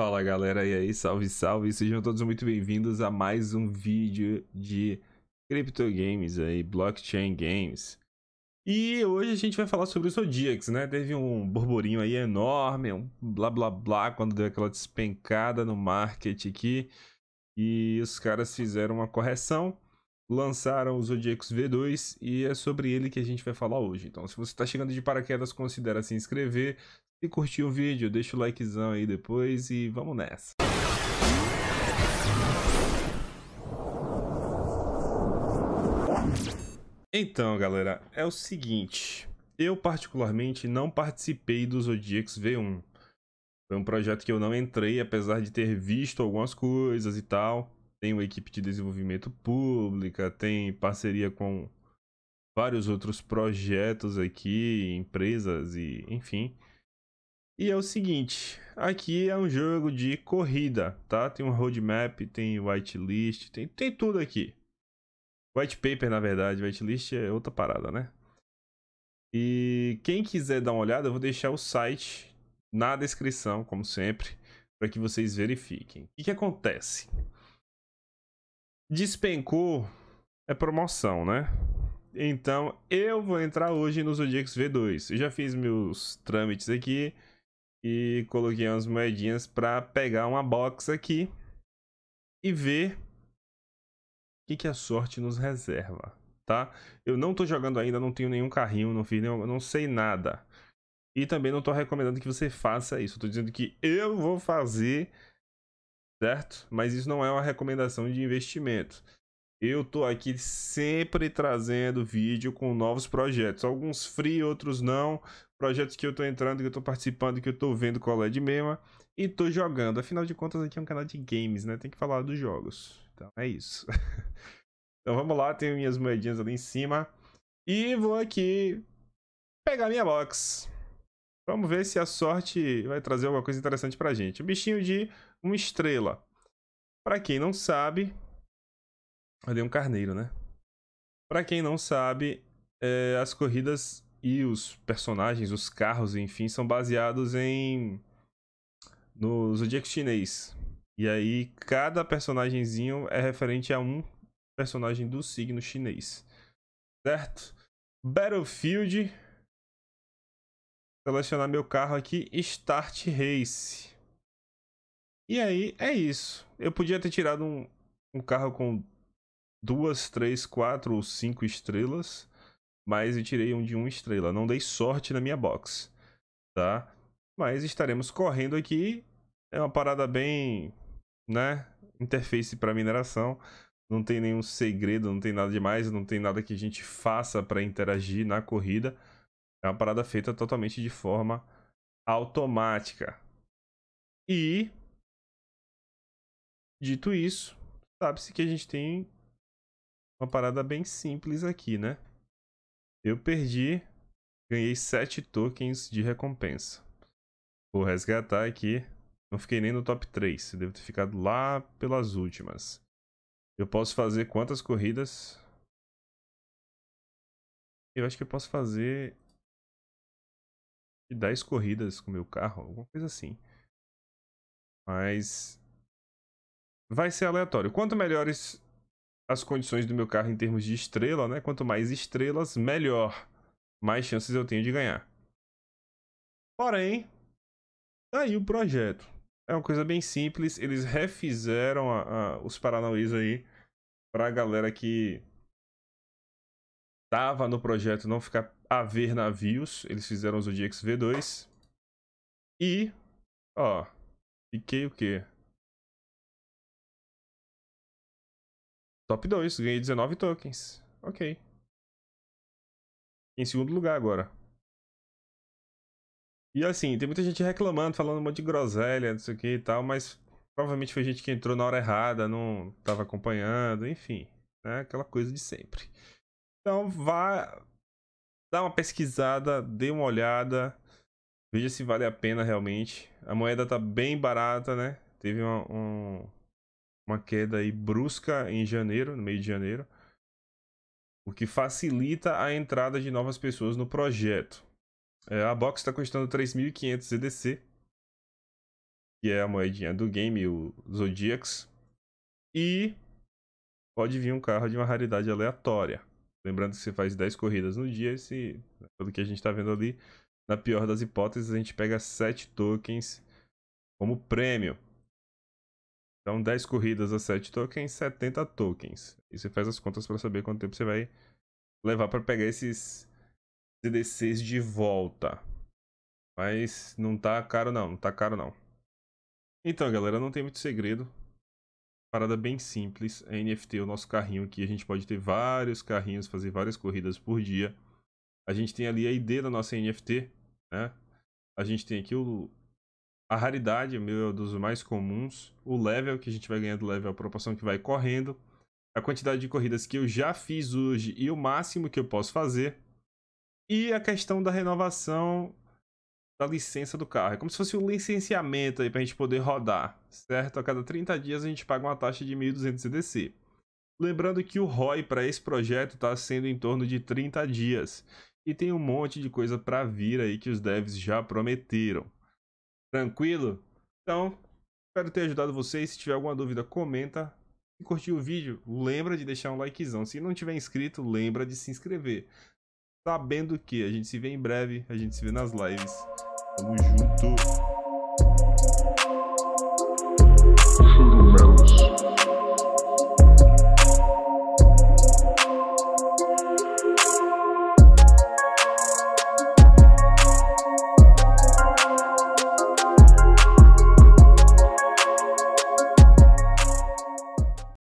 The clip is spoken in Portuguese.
Fala galera, e aí? Salve, salve! Sejam todos muito bem-vindos a mais um vídeo de Crypto Games aí, Blockchain Games. E hoje a gente vai falar sobre o Zodiacs, né? Teve um burburinho aí enorme, um blá blá blá, quando deu aquela despencada no market aqui. E os caras fizeram uma correção lançaram o Zodiacs V2 e é sobre ele que a gente vai falar hoje. Então, se você está chegando de paraquedas, considere se inscrever. Se curtir o vídeo, deixa o likezão aí depois e vamos nessa. Então, galera, é o seguinte. Eu, particularmente, não participei do Zodiacs V1. Foi um projeto que eu não entrei, apesar de ter visto algumas coisas e tal tem uma equipe de desenvolvimento pública, tem parceria com vários outros projetos aqui, empresas e enfim. E é o seguinte, aqui é um jogo de corrida, tá? Tem um roadmap, tem whitelist, tem, tem tudo aqui. White paper, na verdade, whitelist é outra parada, né? E quem quiser dar uma olhada, eu vou deixar o site na descrição, como sempre, para que vocês verifiquem. O que, que acontece? Despencou é promoção, né? Então eu vou entrar hoje no Zodix V2. Eu já fiz meus trâmites aqui e coloquei umas moedinhas para pegar uma box aqui e ver o que, que a sorte nos reserva, tá? Eu não tô jogando ainda, não tenho nenhum carrinho, não fiz nenhum, não sei nada. E também não tô recomendando que você faça isso. tô dizendo que eu vou fazer certo? Mas isso não é uma recomendação de investimento. Eu tô aqui sempre trazendo vídeo com novos projetos, alguns free, outros não, projetos que eu tô entrando, que eu tô participando, que eu tô vendo qual é de mema e tô jogando. Afinal de contas, aqui é um canal de games, né? Tem que falar dos jogos. Então é isso. então vamos lá, tenho minhas moedinhas ali em cima e vou aqui pegar minha box. Vamos ver se a sorte vai trazer alguma coisa interessante pra gente. O bichinho de uma estrela. Pra quem não sabe... Cadê um carneiro, né? Pra quem não sabe, é, as corridas e os personagens, os carros, enfim, são baseados em... No Zodíaco Chinês. E aí, cada personagemzinho é referente a um personagem do signo chinês. Certo? Battlefield Selecionar meu carro aqui, Start Race. E aí, é isso. Eu podia ter tirado um, um carro com duas, três, quatro ou cinco estrelas, mas eu tirei um de uma estrela. Não dei sorte na minha box, tá? Mas estaremos correndo aqui. É uma parada bem, né? Interface para mineração. Não tem nenhum segredo, não tem nada demais, não tem nada que a gente faça para interagir na corrida. É uma parada feita totalmente de forma automática. E, dito isso, sabe-se que a gente tem uma parada bem simples aqui, né? Eu perdi, ganhei 7 tokens de recompensa. Vou resgatar aqui. Não fiquei nem no top 3, devo ter ficado lá pelas últimas. Eu posso fazer quantas corridas? Eu acho que eu posso fazer de 10 corridas com o meu carro, alguma coisa assim. Mas vai ser aleatório. Quanto melhores as condições do meu carro em termos de estrela, né? Quanto mais estrelas, melhor. Mais chances eu tenho de ganhar. Porém, tá aí o projeto. É uma coisa bem simples. Eles refizeram a, a, os paranauês aí pra galera que Tava no projeto não ficar a ver navios. Eles fizeram o Zodíacos V2. E, ó, fiquei o quê? Top 2, ganhei 19 tokens. Ok. Em segundo lugar agora. E assim, tem muita gente reclamando, falando um monte de groselha, não sei o que e tal, mas provavelmente foi gente que entrou na hora errada, não estava acompanhando, enfim. Né? Aquela coisa de sempre. Então vá dar uma pesquisada, dê uma olhada, veja se vale a pena realmente. A moeda tá bem barata, né? Teve uma, um, uma queda aí brusca em janeiro, no meio de janeiro, o que facilita a entrada de novas pessoas no projeto. É, a box está custando 3.500 EDC. que é a moedinha do game, o Zodiacs. E pode vir um carro de uma raridade aleatória. Lembrando que você faz 10 corridas no dia, se, pelo que a gente está vendo ali, na pior das hipóteses, a gente pega 7 tokens como prêmio. Então, 10 corridas a 7 tokens, 70 tokens. E você faz as contas para saber quanto tempo você vai levar para pegar esses CDCs de volta. Mas não tá caro não, não tá caro não. Então, galera, não tem muito segredo parada bem simples. A é NFT o nosso carrinho aqui. A gente pode ter vários carrinhos, fazer várias corridas por dia. A gente tem ali a ID da nossa NFT, né? A gente tem aqui o, a raridade, o meu é dos mais comuns. O level que a gente vai ganhando level, a proporção que vai correndo. A quantidade de corridas que eu já fiz hoje e o máximo que eu posso fazer. E a questão da renovação da licença do carro. É como se fosse um licenciamento aí para a gente poder rodar, certo? A cada 30 dias a gente paga uma taxa de 1.200 CDC. Lembrando que o ROI para esse projeto está sendo em torno de 30 dias. E tem um monte de coisa para vir aí que os devs já prometeram. Tranquilo? Então, espero ter ajudado vocês. Se tiver alguma dúvida, comenta. Se curtiu o vídeo, lembra de deixar um likezão. Se não tiver inscrito, lembra de se inscrever. Sabendo que a gente se vê em breve, a gente se vê nas lives. Tamo junto.